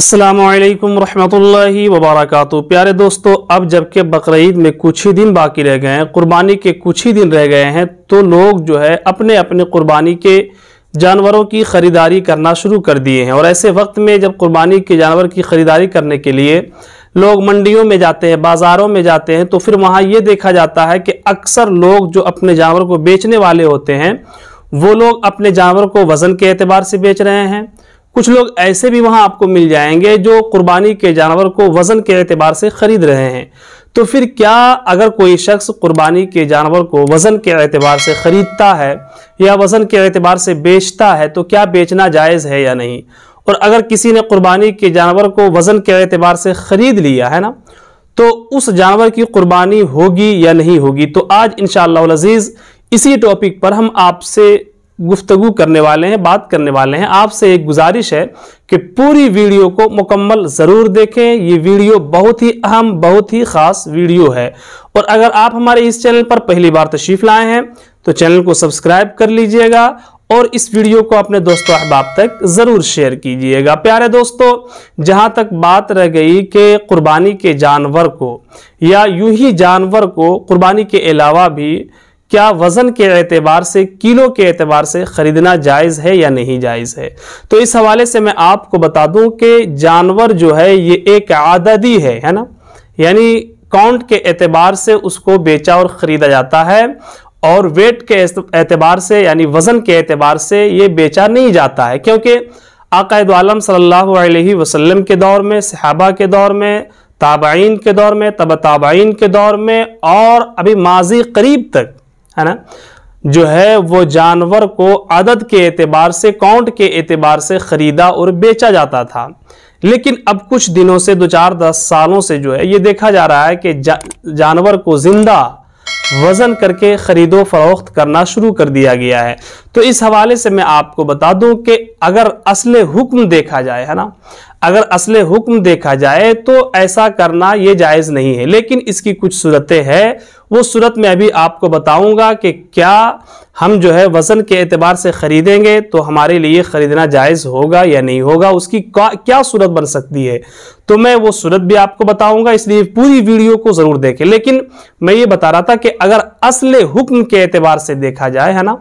असलकम वरहमतुल्लाहि वबरकत प्यारे दोस्तों अब जबकि बकर में कुछ ही दिन बाकी रह गए हैं कुर्बानी के कुछ ही दिन रह गए हैं तो लोग जो है अपने अपने कुर्बानी के जानवरों की ख़रीदारी करना शुरू कर दिए हैं और ऐसे वक्त में जब कुर्बानी के जानवर की ख़रीदारी करने के लिए लोग मंडियों में जाते हैं बाज़ारों में जाते हैं तो फिर वहाँ ये देखा जाता है कि अक्सर लोग जो अपने जानवर को बेचने वाले होते हैं वो लोग अपने जानवर को वज़न के अतबार से बेच रहे हैं कुछ लोग ऐसे भी वहाँ आपको मिल जाएंगे जो कुर्बानी के जानवर को वज़न के एतबार से ख़रीद रहे हैं तो फिर क्या अगर कोई शख्स कुर्बानी के जानवर को वज़न के अतबार से ख़रीदता है या वज़न के अतबार से बेचता है तो क्या बेचना जायज़ है या नहीं और अगर किसी ने कुर्बानी के जानवर को वज़न के एतबार से ख़रीद लिया है ना तो उस जानवर की कुर्बानी होगी या नहीं होगी तो आज इन शजीज़ इसी टॉपिक पर हम आपसे गुफ्तु करने वाले हैं बात करने वाले हैं आपसे एक गुजारिश है कि पूरी वीडियो को मुकम्मल ज़रूर देखें ये वीडियो बहुत ही अहम बहुत ही ख़ास वीडियो है और अगर आप हमारे इस चैनल पर पहली बार तशरीफ़ लाए हैं तो चैनल को सब्सक्राइब कर लीजिएगा और इस वीडियो को अपने दोस्तों अहबाब तक ज़रूर शेयर कीजिएगा प्यारे दोस्तों जहाँ तक बात रह गई कि कुर्बानी के जानवर को या यू ही जानवर को कुर्बानी के अलावा भी क्या वज़न के एतबार से किलो के एतबार से ख़रीदना जायज़ है या नहीं जायज़ है तो इस हवाले से मैं आपको बता दूं कि जानवर जो है ये एक आददी है है ना यानी काउंट के एतबार से उसको बेचा और ख़रीदा जाता है और वेट के एतबार से यानी वज़न के एतबार से ये बेचा नहीं जाता है क्योंकि आकायद आलम सल्लल्लाहु अलैहि वसल्लम के दौर में सहाबा के दौर में ताबाइन के दौर में तब ताबाइन के दौर में और अभी माजी करीब तक है ना जो है वो जानवर को आदत के एतबार से काउंट के एतबार से ख़रीदा और बेचा जाता था लेकिन अब कुछ दिनों से दो चार दस सालों से जो है ये देखा जा रहा है कि जा, जानवर को ज़िंदा वज़न करके ख़रीदो फरोख्त करना शुरू कर दिया गया है तो इस हवाले से मैं आपको बता दूं कि अगर असल हुक्म देखा जाए है ना अगर असल हुक्म देखा जाए तो ऐसा करना ये जायज़ नहीं है लेकिन इसकी कुछ सूरतें हैं वो सूरत में अभी आपको बताऊंगा कि क्या हम जो है वज़न के एतबार से ख़रीदेंगे तो हमारे लिए ख़रीदना जायज़ होगा या नहीं होगा उसकी क्या सूरत बन सकती है तो मैं वो सूरत भी आपको बताऊंगा इसलिए पूरी वीडियो को ज़रूर देखें लेकिन मैं ये बता रहा था कि अगर असल हुक्म के एतबार से देखा जाए है ना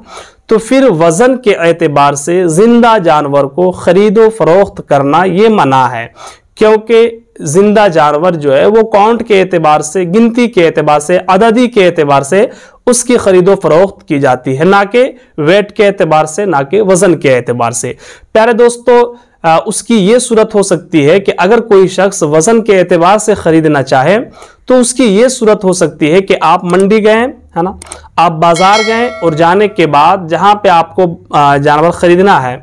तो फिर वज़न के एतबार से ज़िंदा जानवर को ख़रीदो फरोख्त करना ये मना है क्योंकि जिंदा जानवर जो है वो काउंट के एतबार से गिनती के एतबार से अददी के एतबार से उसकी खरीदो फरोख्त की जाती है ना कि वेट के एतबार से ना कि वज़न के एतबार से प्यारे दोस्तों आ, उसकी ये सूरत हो सकती है कि अगर कोई शख्स वज़न के एतबार से ख़रीदना चाहे तो उसकी ये सूरत हो सकती है कि आप मंडी गए है ना आप बाज़ार गए और जाने के बाद जहाँ पे आपको जानवर ख़रीदना है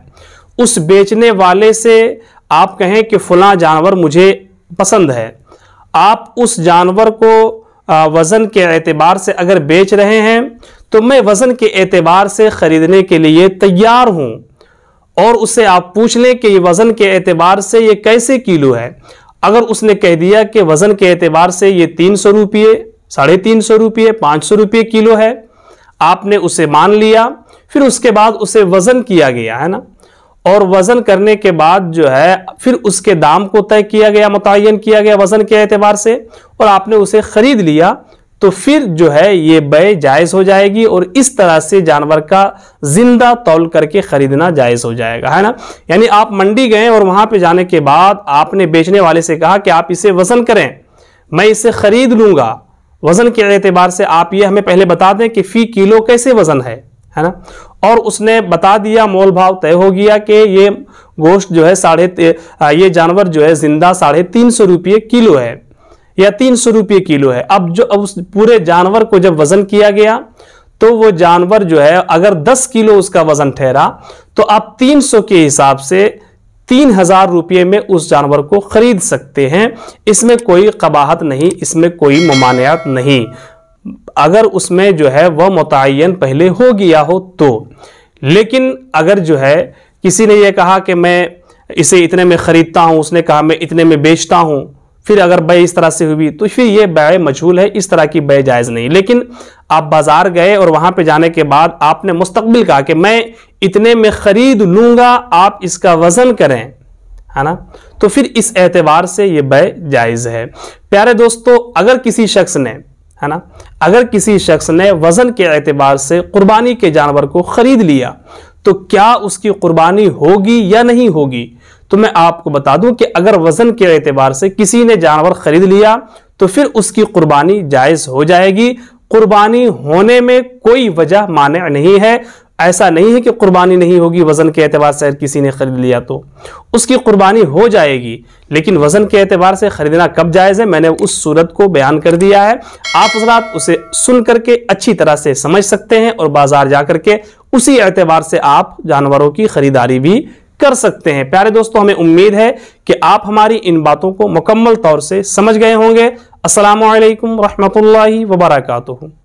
उस बेचने वाले से आप कहें कि फलां जानवर मुझे पसंद है आप उस जानवर को वज़न के एतबार से अगर बेच रहे हैं तो मैं वज़न के एतबार से ख़रीदने के लिए तैयार हूँ और उससे आप पूछ लें कि ये वज़न के एतबार से ये कैसे किलो है अगर उसने कह दिया कि वज़न के एतबार से ये तीन सौ रुपये साढ़े तीन सौ रुपये पाँच सौ रुपये किलो है आपने उसे मान लिया फिर उसके बाद उसे वज़न किया गया है ना और वजन करने के बाद जो है फिर उसके दाम को तय किया गया मुतन किया गया वजन के एतबार से और आपने उसे खरीद लिया तो फिर जो है ये बय जायज़ हो जाएगी और इस तरह से जानवर का जिंदा तौल करके ख़रीदना जायज़ हो जाएगा है ना यानी आप मंडी गए और वहां पे जाने के बाद आपने बेचने वाले से कहा कि आप इसे वज़न करें मैं इसे ख़रीद लूंगा वज़न के एतबार से आप ये हमें पहले बता दें कि फ़ी किलो कैसे वज़न है है ना और उसने बता दिया मोल भाव तय हो गया कि ये गोश्त जो है साढ़े ये जानवर जो है जिंदा साढ़े तीन सौ रुपये किलो है या तीन सौ रुपये किलो है अब जो अब उस पूरे जानवर को जब वजन किया गया तो वो जानवर जो है अगर दस किलो उसका वजन ठहरा तो आप तीन सौ के हिसाब से तीन हजार रुपये में उस जानवर को खरीद सकते हैं इसमें कोई कबाहत नहीं इसमें कोई ममानियात नहीं अगर उसमें जो है वह मुतन पहले हो गया हो तो लेकिन अगर जो है किसी ने यह कहा कि मैं इसे इतने में ख़रीदता हूँ उसने कहा मैं इतने में बेचता हूँ फिर अगर बय इस तरह से हुई तो फिर ये बै मजहूल है इस तरह की बै जायज़ नहीं लेकिन आप बाज़ार गए और वहाँ पे जाने के बाद आपने मुस्तबिल कहा कि मैं इतने में ख़रीद लूँगा आप इसका वज़न करें है ना तो फिर इस एतबार से ये बै जायज़ है प्यारे दोस्तों अगर किसी शख्स ने है ना अगर किसी शख्स ने वज़न के एतबार से कुर्बानी के जानवर को ख़रीद लिया तो क्या उसकी कुर्बानी होगी या नहीं होगी तो मैं आपको बता दूं कि अगर वज़न के एतबार से किसी ने जानवर ख़रीद लिया तो फिर उसकी कुर्बानी जायज़ हो जाएगी कुर्बानी होने में कोई वजह माने नहीं है ऐसा नहीं है कि कुर्बानी नहीं होगी वज़न के अतबार से किसी ने ख़रीद लिया तो उसकी कुर्बानी हो जाएगी लेकिन वज़न के अतबार से ख़रीदना कब जायज़ है मैंने उस सूरत को बयान कर दिया है आप हजरात उसे सुन करके अच्छी तरह से समझ सकते हैं और बाज़ार जा करके उसी एतबार से आप जानवरों की ख़रीदारी भी कर सकते हैं प्यारे दोस्तों हमें उम्मीद है कि आप हमारी इन बातों को मुकम्मल तौर से समझ गए होंगे असलकम वरहमल वबरकू